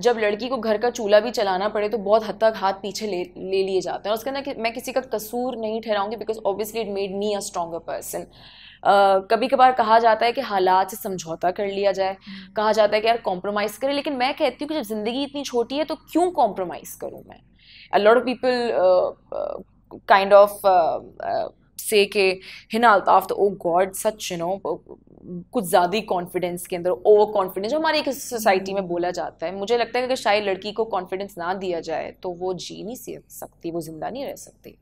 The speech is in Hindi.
जब लड़की को घर का चूल्हा भी चलाना पड़े तो बहुत हद तक हाथ पीछे ले ले लिए जाते हैं और उसके अंदर कि, मैं किसी का कसूर नहीं ठहराऊंगी because obviously it made me a stronger person कभी कभार कहा जाता है कि हालात से समझौता कर लिया जाए हम्म। कहा जाता है कि यार कॉम्प्रोमाइज़ करें लेकिन मैं कहती हूँ कि जब ज़िंदगी इतनी छोटी है तो क्यों कॉम्प्रोमाइज़ करूँ मैं a lot of people kind of से के हिना अल्ताफ तो oh oh God such you know कुछ ज़्यादा ही कॉन्फिडेंस के अंदर ओवर कॉन्फिडेंस जो हमारी एक सोसाइटी में बोला जाता है मुझे लगता है कि अगर शायद लड़की को कॉन्फिडेंस ना दिया जाए तो वो जी नहीं सकती वो ज़िंदा नहीं रह सकती